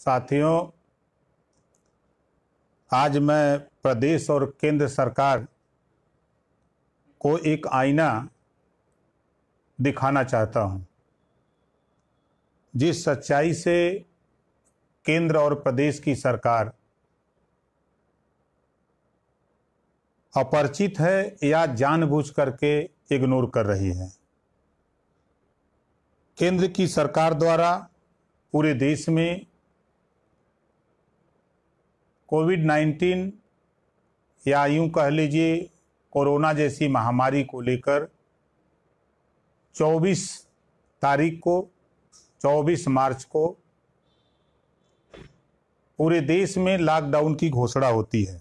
साथियों आज मैं प्रदेश और केंद्र सरकार को एक आईना दिखाना चाहता हूं जिस सच्चाई से केंद्र और प्रदेश की सरकार अपरिचित है या जानबूझ करके इग्नोर कर रही है केंद्र की सरकार द्वारा पूरे देश में कोविड नाइन्टीन या यूं कह लीजिए कोरोना जैसी महामारी को लेकर 24 तारीख को 24 मार्च को पूरे देश में लॉकडाउन की घोषणा होती है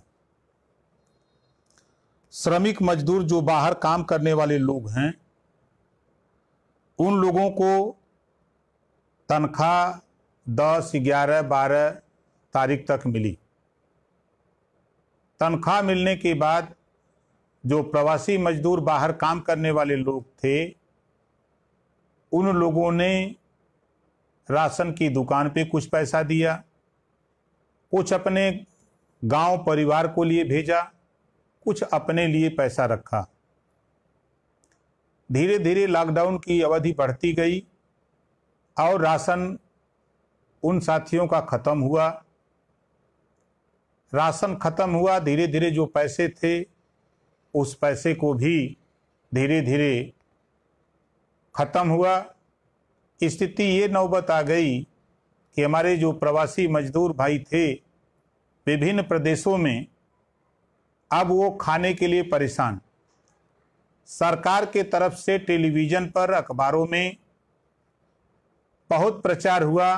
श्रमिक मजदूर जो बाहर काम करने वाले लोग हैं उन लोगों को तनख्वाह दस ग्यारह बारह तारीख तक मिली तनख्वाह मिलने के बाद जो प्रवासी मजदूर बाहर काम करने वाले लोग थे उन लोगों ने राशन की दुकान पे कुछ पैसा दिया कुछ अपने गांव परिवार को लिए भेजा कुछ अपने लिए पैसा रखा धीरे धीरे लॉकडाउन की अवधि बढ़ती गई और राशन उन साथियों का ख़त्म हुआ राशन खत्म हुआ धीरे धीरे जो पैसे थे उस पैसे को भी धीरे धीरे ख़त्म हुआ स्थिति ये नौबत आ गई कि हमारे जो प्रवासी मजदूर भाई थे विभिन्न प्रदेशों में अब वो खाने के लिए परेशान सरकार के तरफ से टेलीविज़न पर अखबारों में बहुत प्रचार हुआ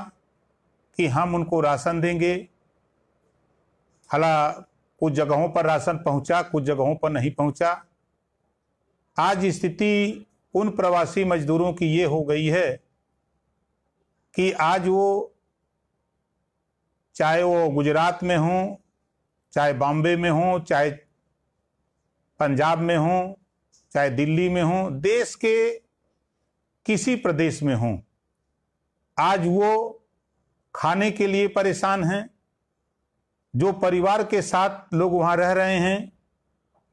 कि हम उनको राशन देंगे हला कुछ जगहों पर राशन पहुंचा कुछ जगहों पर नहीं पहुंचा आज स्थिति उन प्रवासी मजदूरों की ये हो गई है कि आज वो चाहे वो गुजरात में हों चाहे बॉम्बे में हों चाहे पंजाब में हों चाहे दिल्ली में हों देश के किसी प्रदेश में हों आज वो खाने के लिए परेशान हैं जो परिवार के साथ लोग वहाँ रह रहे हैं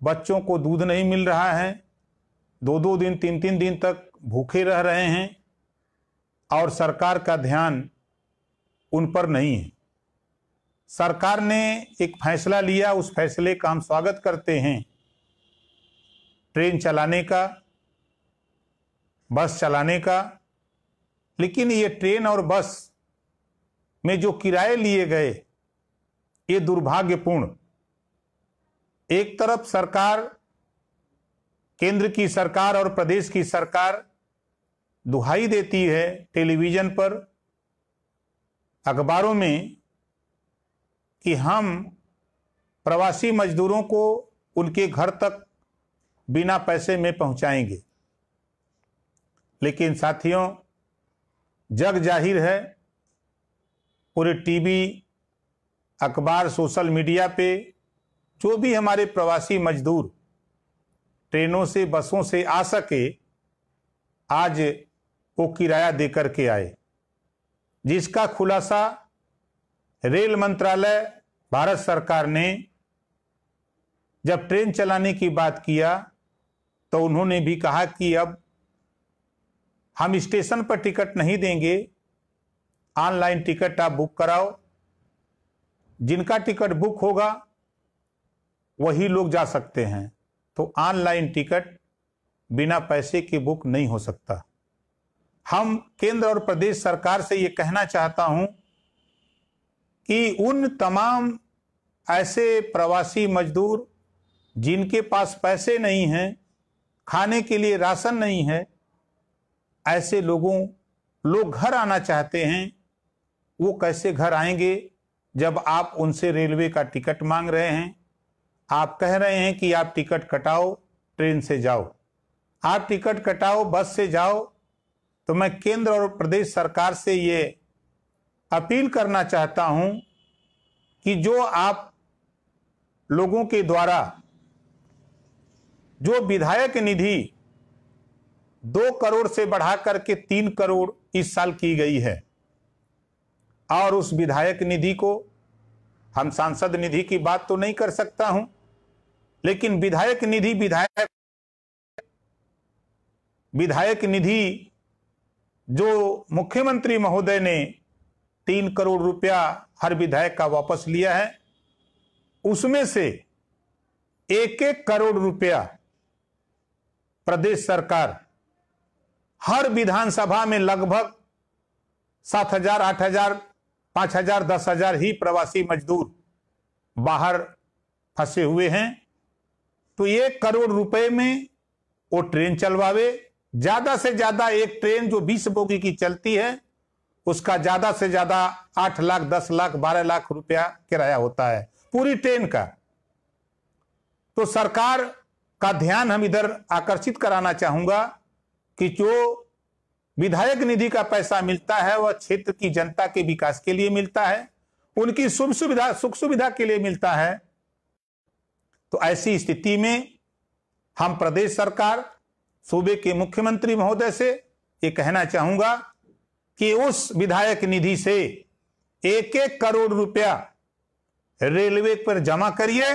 बच्चों को दूध नहीं मिल रहा है दो दो दिन तीन तीन दिन तक भूखे रह रहे हैं और सरकार का ध्यान उन पर नहीं है सरकार ने एक फैसला लिया उस फैसले का हम स्वागत करते हैं ट्रेन चलाने का बस चलाने का लेकिन ये ट्रेन और बस में जो किराए लिए गए ये दुर्भाग्यपूर्ण एक तरफ सरकार केंद्र की सरकार और प्रदेश की सरकार दुहाई देती है टेलीविजन पर अखबारों में कि हम प्रवासी मजदूरों को उनके घर तक बिना पैसे में पहुंचाएंगे लेकिन साथियों जग जाहिर है पूरे टीवी अखबार सोशल मीडिया पे जो भी हमारे प्रवासी मजदूर ट्रेनों से बसों से आ सके आज वो किराया दे के आए जिसका खुलासा रेल मंत्रालय भारत सरकार ने जब ट्रेन चलाने की बात किया तो उन्होंने भी कहा कि अब हम स्टेशन पर टिकट नहीं देंगे ऑनलाइन टिकट आप बुक कराओ जिनका टिकट बुक होगा वही लोग जा सकते हैं तो ऑनलाइन टिकट बिना पैसे के बुक नहीं हो सकता हम केंद्र और प्रदेश सरकार से ये कहना चाहता हूं कि उन तमाम ऐसे प्रवासी मजदूर जिनके पास पैसे नहीं हैं खाने के लिए राशन नहीं है ऐसे लोगों लोग घर आना चाहते हैं वो कैसे घर आएंगे जब आप उनसे रेलवे का टिकट मांग रहे हैं आप कह रहे हैं कि आप टिकट कटाओ ट्रेन से जाओ आप टिकट कटाओ बस से जाओ तो मैं केंद्र और प्रदेश सरकार से ये अपील करना चाहता हूं कि जो आप लोगों के द्वारा जो विधायक निधि दो करोड़ से बढ़ा करके तीन करोड़ इस साल की गई है और उस विधायक निधि को हम सांसद निधि की बात तो नहीं कर सकता हूं लेकिन विधायक निधि विधायक विधायक निधि जो मुख्यमंत्री महोदय ने तीन करोड़ रुपया हर विधायक का वापस लिया है उसमें से एक एक करोड़ रुपया प्रदेश सरकार हर विधानसभा में लगभग सात हजार आठ हजार पांच हजार दस हजार ही प्रवासी मजदूर बाहर फंसे हुए हैं तो एक करोड़ रुपए में वो ट्रेन चलवावे ज्यादा से ज्यादा एक ट्रेन जो बीस बोगी की चलती है उसका ज्यादा से ज्यादा आठ लाख दस लाख बारह लाख रुपया किराया होता है पूरी ट्रेन का तो सरकार का ध्यान हम इधर आकर्षित कराना चाहूंगा कि जो विधायक निधि का पैसा मिलता है वह क्षेत्र की जनता के विकास के लिए मिलता है उनकी शुभ सुविधा सुख सुविधा के लिए मिलता है तो ऐसी स्थिति में हम प्रदेश सरकार सूबे के मुख्यमंत्री महोदय से ये कहना चाहूंगा कि उस विधायक निधि से एक एक करोड़ रुपया रेलवे पर जमा करिए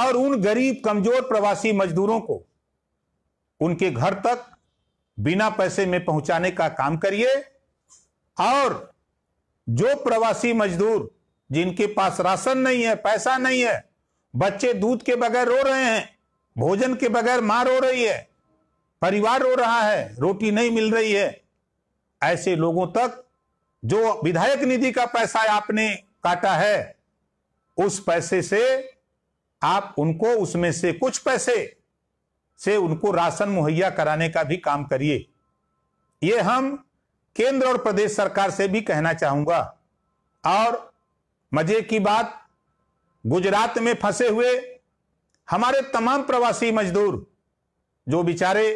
और उन गरीब कमजोर प्रवासी मजदूरों को उनके घर तक बिना पैसे में पहुंचाने का काम करिए और जो प्रवासी मजदूर जिनके पास राशन नहीं है पैसा नहीं है बच्चे दूध के बगैर रो रहे हैं भोजन के बगैर मां रो रही है परिवार रो रहा है रोटी नहीं मिल रही है ऐसे लोगों तक जो विधायक निधि का पैसा आपने काटा है उस पैसे से आप उनको उसमें से कुछ पैसे से उनको राशन मुहैया कराने का भी काम करिए ये हम केंद्र और प्रदेश सरकार से भी कहना चाहूंगा और मजे की बात गुजरात में फंसे हुए हमारे तमाम प्रवासी मजदूर जो बेचारे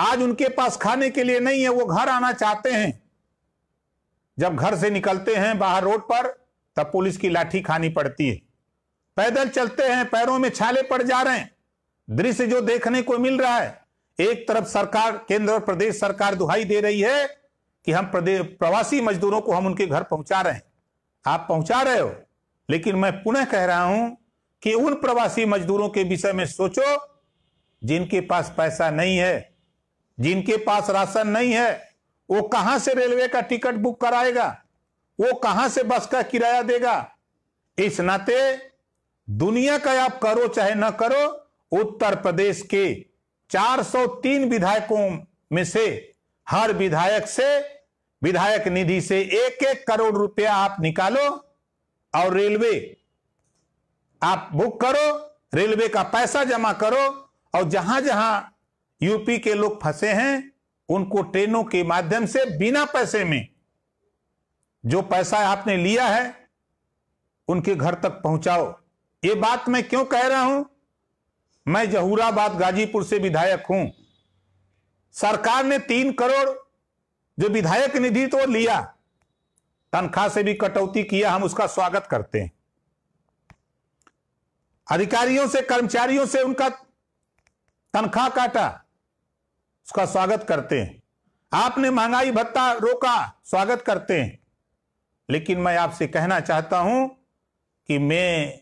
आज उनके पास खाने के लिए नहीं है वो घर आना चाहते हैं जब घर से निकलते हैं बाहर रोड पर तब पुलिस की लाठी खानी पड़ती है पैदल चलते हैं पैरों में छाले पड़ जा रहे हैं दृश्य जो देखने को मिल रहा है एक तरफ सरकार केंद्र और प्रदेश सरकार दुहाई दे रही है कि हम प्रदेश प्रवासी मजदूरों को हम उनके घर पहुंचा रहे हैं आप पहुंचा रहे हो लेकिन मैं पुनः कह रहा हूं कि उन प्रवासी मजदूरों के विषय में सोचो जिनके पास पैसा नहीं है जिनके पास राशन नहीं है वो कहां से रेलवे का टिकट बुक कराएगा वो कहां से बस का किराया देगा इस नाते दुनिया का आप करो चाहे ना करो उत्तर प्रदेश के 403 विधायकों में से हर विधायक से विधायक निधि से एक एक करोड़ रुपया आप निकालो और रेलवे आप बुक करो रेलवे का पैसा जमा करो और जहां जहां यूपी के लोग फंसे हैं उनको ट्रेनों के माध्यम से बिना पैसे में जो पैसा आपने लिया है उनके घर तक पहुंचाओ ये बात मैं क्यों कह रहा हूं मैं जहूराबाद गाजीपुर से विधायक हूं सरकार ने तीन करोड़ जो विधायक निधि तो लिया तनख्वाह से भी कटौती किया हम उसका स्वागत करते हैं अधिकारियों से कर्मचारियों से उनका तनख्वाह काटा उसका स्वागत करते हैं आपने महंगाई भत्ता रोका स्वागत करते हैं लेकिन मैं आपसे कहना चाहता हूं कि मैं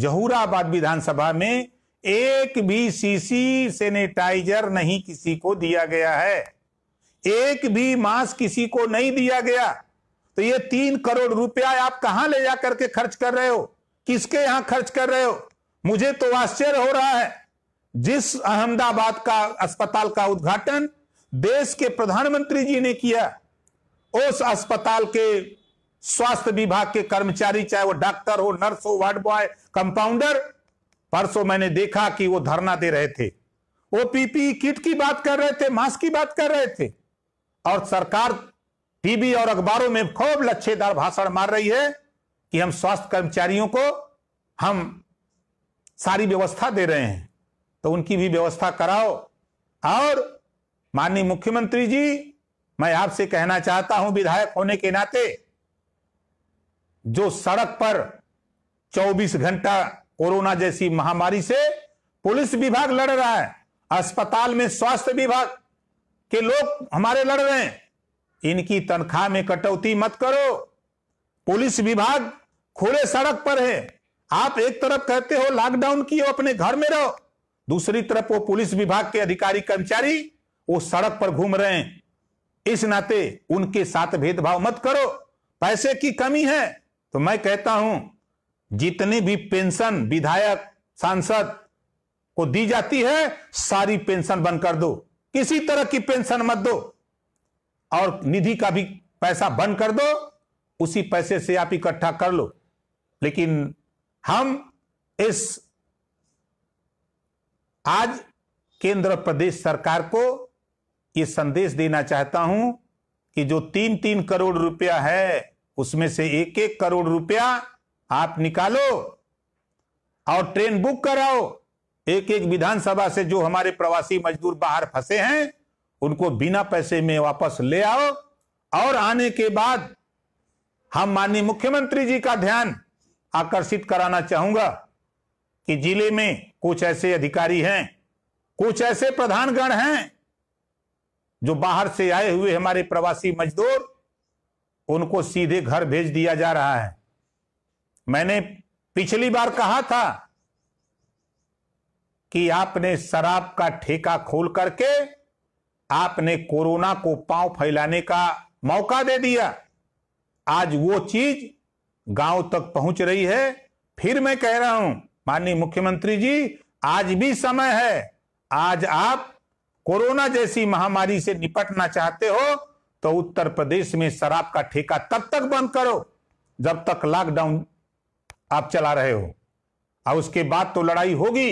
जहूराबाद विधानसभा में एक भी सीसी सेनेटाइजर नहीं किसी को दिया गया है एक भी मास्क किसी को नहीं दिया गया तो ये तीन करोड़ रुपया आप कहां ले जा करके खर्च कर रहे हो किसके यहां खर्च कर रहे हो मुझे तो आश्चर्य हो रहा है जिस अहमदाबाद का अस्पताल का उद्घाटन देश के प्रधानमंत्री जी ने किया उस अस्पताल के स्वास्थ्य विभाग के कर्मचारी चाहे वो डॉक्टर हो नर्स हो वार्ड बॉय कंपाउंडर परसों मैंने देखा कि वो धरना दे रहे थे वो पीपी किट की बात कर रहे थे मास्क की बात कर रहे थे और सरकार टीवी और अखबारों में खूब लच्छेदार भाषण मार रही है कि हम स्वास्थ्य कर्मचारियों को हम सारी व्यवस्था दे रहे हैं तो उनकी भी व्यवस्था कराओ और माननीय मुख्यमंत्री जी मैं आपसे कहना चाहता हूं विधायक होने के नाते जो सड़क पर 24 घंटा कोरोना जैसी महामारी से पुलिस विभाग लड़ रहा है अस्पताल में स्वास्थ्य विभाग के लोग हमारे लड़ रहे हैं इनकी तनख्वाह में कटौती मत करो पुलिस विभाग खुले सड़क पर है आप एक तरफ कहते हो लॉकडाउन हो अपने घर में रहो दूसरी तरफ वो पुलिस विभाग के अधिकारी कर्मचारी वो सड़क पर घूम रहे हैं इस नाते उनके साथ भेदभाव मत करो पैसे की कमी है तो मैं कहता हूं जितने भी पेंशन विधायक सांसद को दी जाती है सारी पेंशन बंद कर दो किसी तरह की पेंशन मत दो और निधि का भी पैसा बंद कर दो उसी पैसे से आप इकट्ठा कर लो लेकिन हम इस आज केंद्र प्रदेश सरकार को यह संदेश देना चाहता हूं कि जो तीन तीन करोड़ रुपया है उसमें से एक एक करोड़ रुपया आप निकालो और ट्रेन बुक कराओ एक एक विधानसभा से जो हमारे प्रवासी मजदूर बाहर फंसे हैं उनको बिना पैसे में वापस ले आओ और आने के बाद हम माननीय मुख्यमंत्री जी का ध्यान आकर्षित कराना चाहूंगा कि जिले में कुछ ऐसे अधिकारी हैं कुछ ऐसे प्रधानगण हैं जो बाहर से आए हुए हमारे प्रवासी मजदूर उनको सीधे घर भेज दिया जा रहा है मैंने पिछली बार कहा था कि आपने शराब का ठेका खोल करके आपने कोरोना को पांव फैलाने का मौका दे दिया आज वो चीज गांव तक पहुंच रही है फिर मैं कह रहा हूं माननीय मुख्यमंत्री जी आज भी समय है आज आप कोरोना जैसी महामारी से निपटना चाहते हो तो उत्तर प्रदेश में शराब का ठेका तब तक बंद करो जब तक लॉकडाउन आप चला रहे हो और उसके बाद तो लड़ाई होगी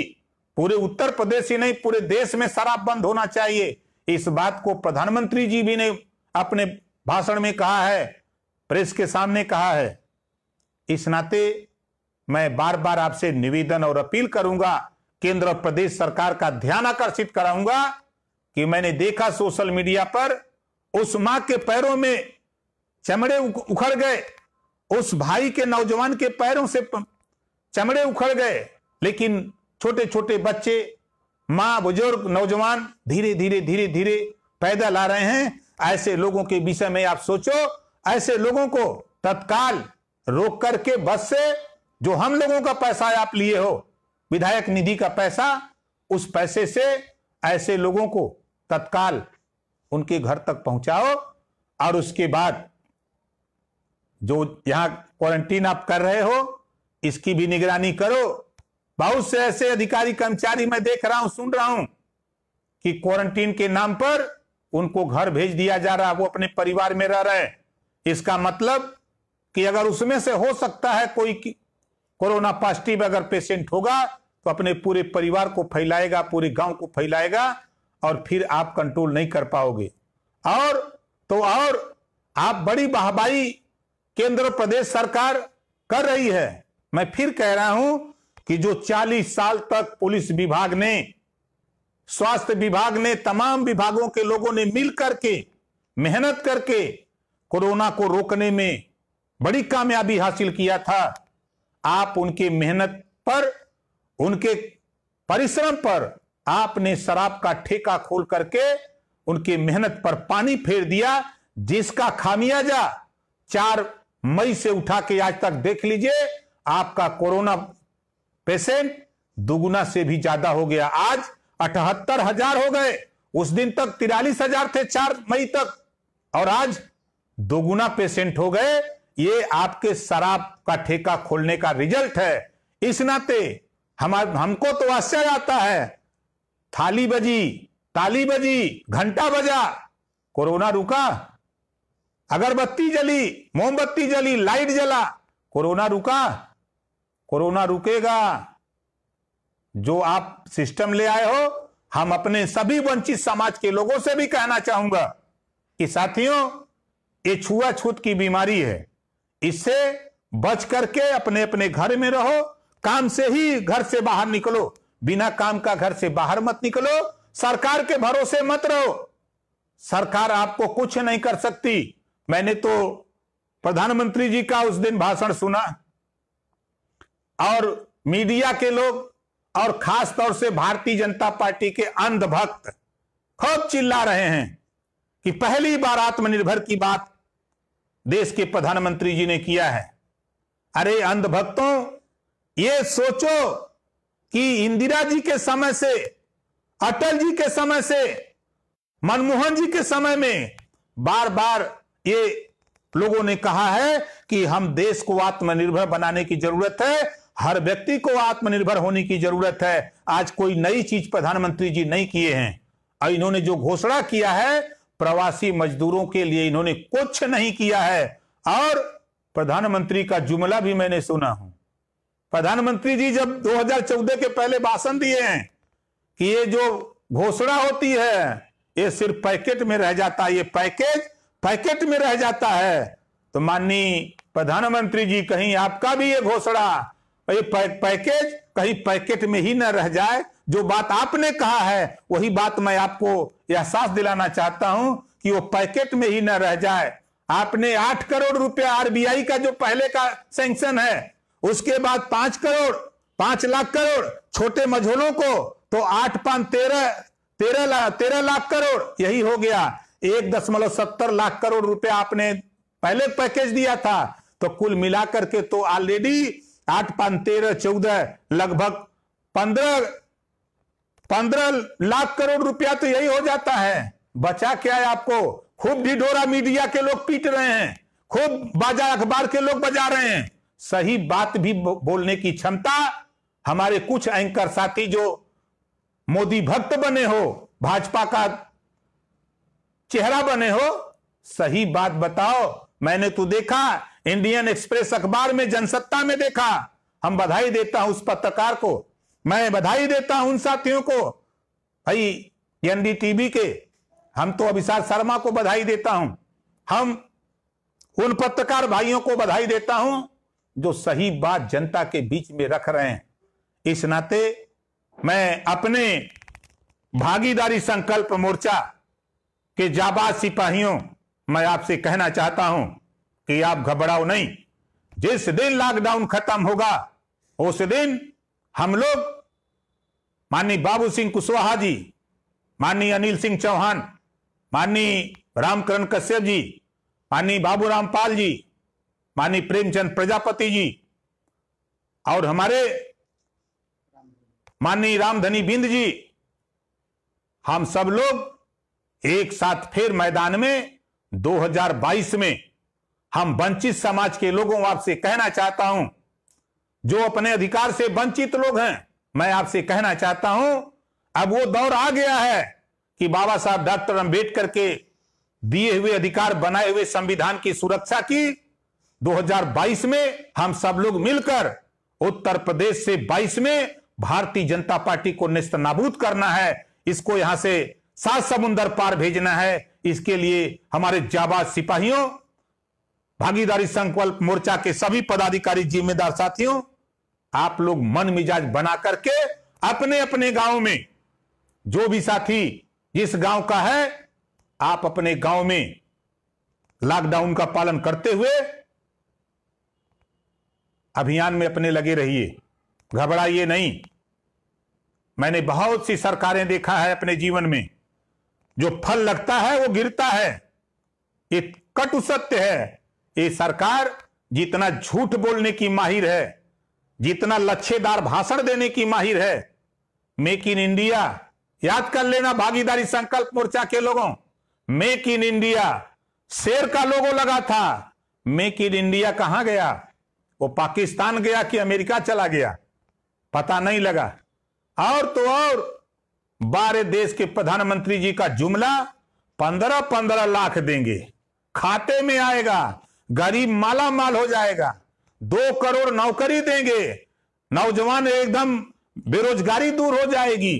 पूरे उत्तर प्रदेश ही नहीं पूरे देश में शराब बंद होना चाहिए इस बात को प्रधानमंत्री जी भी ने अपने भाषण में कहा है प्रेस के सामने कहा है इस नाते मैं बार बार आपसे निवेदन और अपील करूंगा केंद्र और प्रदेश सरकार का ध्यान आकर्षित कराऊंगा कि मैंने देखा सोशल मीडिया पर उस मां के पैरों में चमड़े उखड़ गए उस भाई के नौजवान के पैरों से चमड़े उखड़ गए लेकिन छोटे छोटे बच्चे माँ बुजुर्ग नौजवान धीरे धीरे धीरे धीरे पैदल आ रहे हैं ऐसे लोगों के विषय में आप सोचो ऐसे लोगों को तत्काल रोक करके बस से जो हम लोगों का पैसा आप लिए हो विधायक निधि का पैसा उस पैसे से ऐसे लोगों को तत्काल उनके घर तक पहुंचाओ और उसके बाद जो यहां क्वारंटीन आप कर रहे हो इसकी भी निगरानी करो बहुत से ऐसे अधिकारी कर्मचारी मैं देख रहा हूं सुन रहा हूं कि क्वारंटीन के नाम पर उनको घर भेज दिया जा रहा है वो अपने परिवार में रह रहे इसका मतलब कि अगर उसमें से हो सकता है कोई कोरोना पॉजिटिव अगर पेशेंट होगा तो अपने पूरे परिवार को फैलाएगा पूरे गांव को फैलाएगा और फिर आप कंट्रोल नहीं कर पाओगे और तो और आप बड़ी वाहवाही केंद्र प्रदेश सरकार कर रही है मैं फिर कह रहा हूं कि जो 40 साल तक पुलिस विभाग ने स्वास्थ्य विभाग ने तमाम विभागों के लोगों ने मिलकर के मेहनत करके कोरोना को रोकने में बड़ी कामयाबी हासिल किया था आप उनके मेहनत पर उनके परिश्रम पर आपने शराब का ठेका खोल करके उनके मेहनत पर पानी फेर दिया जिसका खामियाजा चार मई से उठा के आज तक देख लीजिए आपका कोरोना पेशेंट दुगुना से भी ज्यादा हो गया आज अठहत्तर हजार हो गए उस दिन तक तिरालीस हजार थे चार मई तक और आज दोगुना पेशेंट हो गए ये आपके शराब का ठेका खोलने का रिजल्ट है इस नाते हम हमको तो आश्चर्य आता है थाली बजी ताली बजी घंटा बजा कोरोना रुका अगरबत्ती जली मोमबत्ती जली लाइट जला कोरोना रुका कोरोना रुकेगा जो आप सिस्टम ले आए हो हम अपने सभी वंचित समाज के लोगों से भी कहना चाहूंगा कि साथियों ये छुआछूत की बीमारी है इससे बच करके अपने अपने घर में रहो काम से ही घर से बाहर निकलो बिना काम का घर से बाहर मत निकलो सरकार के भरोसे मत रहो सरकार आपको कुछ नहीं कर सकती मैंने तो प्रधानमंत्री जी का उस दिन भाषण सुना और मीडिया के लोग और खास तौर से भारतीय जनता पार्टी के अंधभक्त खूब चिल्ला रहे हैं कि पहली बार आत्मनिर्भर की बात देश के प्रधानमंत्री जी ने किया है अरे अंधभक्तों ये सोचो कि इंदिरा जी के समय से अटल जी के समय से मनमोहन जी के समय में बार बार ये लोगों ने कहा है कि हम देश को आत्मनिर्भर बनाने की जरूरत है हर व्यक्ति को आत्मनिर्भर होने की जरूरत है आज कोई नई चीज प्रधानमंत्री जी नहीं किए हैं और इन्होंने जो घोषणा किया है प्रवासी मजदूरों के लिए इन्होंने कुछ नहीं किया है और प्रधानमंत्री का जुमला भी मैंने सुना हूं प्रधानमंत्री जी जब 2014 के पहले भाषण दिए हैं कि ये जो घोषणा होती है ये सिर्फ पैकेट में रह जाता है ये पैकेज पैकेट में रह जाता है तो माननीय प्रधानमंत्री जी कहीं आपका भी ये घोषणा ये पैकेज कहीं पैकेट में ही न रह जाए जो बात आपने कहा है वही बात मैं आपको एहसास दिलाना चाहता हूं कि वो पैकेट में ही न रह जाए आपने आठ करोड़ रुपया आरबीआई का जो पहले का सेंक्शन है उसके बाद पांच करोड़ पांच लाख करोड़ छोटे मझोलों को तो आठ पांच तेरह तेरह लाख तेरह लाख करोड़ यही हो गया एक दशमलव सत्तर लाख करोड़ रुपए आपने पहले पैकेज दिया था तो कुल मिलाकर के तो ऑलरेडी आठ पांच तेरह चौदह लगभग पंद्रह पंद्रह लाख करोड़ रुपया तो यही हो जाता है बचा क्या है आपको खूब ढिढोरा मीडिया के लोग पीट रहे हैं खूब बाजा अखबार के लोग बजा रहे हैं सही बात भी बोलने की क्षमता हमारे कुछ एंकर साथी जो मोदी भक्त बने हो भाजपा का चेहरा बने हो सही बात बताओ मैंने तो देखा इंडियन एक्सप्रेस अखबार में जनसत्ता में देखा हम बधाई देता हूं उस पत्रकार को मैं बधाई देता हूं उन साथियों को भाई एनडीटीवी के हम तो अभिषाद शर्मा को बधाई देता हूं हम उन पत्रकार भाइयों को बधाई देता हूं जो सही बात जनता के बीच में रख रहे हैं इस नाते मैं अपने भागीदारी संकल्प मोर्चा कि जाबाज सिपाहियों मैं आपसे कहना चाहता हूं कि आप घबराओ नहीं जिस दिन लॉकडाउन खत्म होगा उस दिन हम लोग माननीय बाबू सिंह कुशवाहा जी माननीय अनिल सिंह चौहान माननीय रामकरण कश्यप जी माननीय बाबू रामपाल जी माननीय प्रेमचंद प्रजापति जी और हमारे माननीय रामधनी बिंद जी हम सब लोग एक साथ फिर मैदान में 2022 में हम वंचित समाज के लोगों आपसे कहना चाहता हूं जो अपने अधिकार से वंचित लोग हैं मैं आपसे कहना चाहता हूं अब वो दौर आ गया है कि बाबा साहब डॉक्टर अंबेडकर के दिए हुए अधिकार बनाए हुए संविधान की सुरक्षा की 2022 में हम सब लोग मिलकर उत्तर प्रदेश से 22 में भारतीय जनता पार्टी को निस्त नाबूद करना है इसको यहां से सात समुंदर पार भेजना है इसके लिए हमारे जाबाज सिपाहियों भागीदारी संकल्प मोर्चा के सभी पदाधिकारी जिम्मेदार साथियों आप लोग मन मिजाज बना करके अपने अपने गांव में जो भी साथी जिस गांव का है आप अपने गांव में लॉकडाउन का पालन करते हुए अभियान में अपने लगे रहिए घबराइए नहीं मैंने बहुत सी सरकारें देखा है अपने जीवन में जो फल लगता है वो गिरता है ये कटु सत्य है ये सरकार जितना झूठ बोलने की माहिर है जितना लच्छेदार भाषण देने की माहिर है मेक इन इंडिया याद कर लेना भागीदारी संकल्प मोर्चा के लोगों मेक इन इंडिया शेर का लोगो लगा था मेक इन इंडिया कहां गया वो पाकिस्तान गया कि अमेरिका चला गया पता नहीं लगा और तो और बारह देश के प्रधानमंत्री जी का जुमला पंद्रह पंद्रह लाख देंगे खाते में आएगा गरीब माला माल हो जाएगा दो करोड़ नौकरी देंगे नौजवान एकदम बेरोजगारी दूर हो जाएगी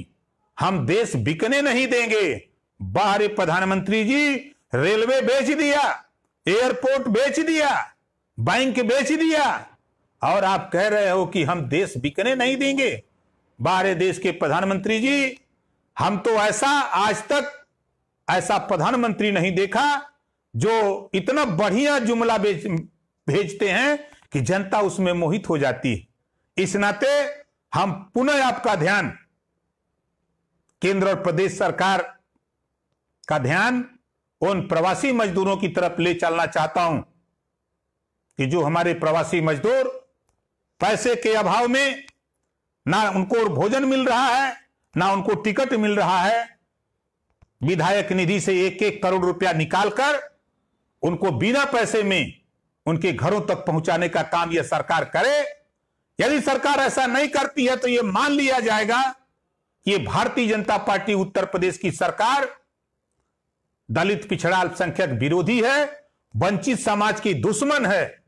हम देश बिकने नहीं देंगे बाहर प्रधानमंत्री जी रेलवे बेच दिया एयरपोर्ट बेच दिया बैंक बेच दिया और आप कह रहे हो कि हम देश बिकने नहीं देंगे बाहर देश के प्रधानमंत्री जी हम तो ऐसा आज तक ऐसा प्रधानमंत्री नहीं देखा जो इतना बढ़िया जुमला भेज भेजते हैं कि जनता उसमें मोहित हो जाती है इस नाते हम पुनः आपका ध्यान केंद्र और प्रदेश सरकार का ध्यान उन प्रवासी मजदूरों की तरफ ले चलना चाहता हूं कि जो हमारे प्रवासी मजदूर पैसे के अभाव में ना उनको और भोजन मिल रहा है ना उनको टिकट मिल रहा है विधायक निधि से एक एक करोड़ रुपया निकालकर उनको बिना पैसे में उनके घरों तक पहुंचाने का काम यह सरकार करे यदि सरकार ऐसा नहीं करती है तो यह मान लिया जाएगा कि यह भारतीय जनता पार्टी उत्तर प्रदेश की सरकार दलित पिछड़ा अल्पसंख्यक विरोधी है वंचित समाज की दुश्मन है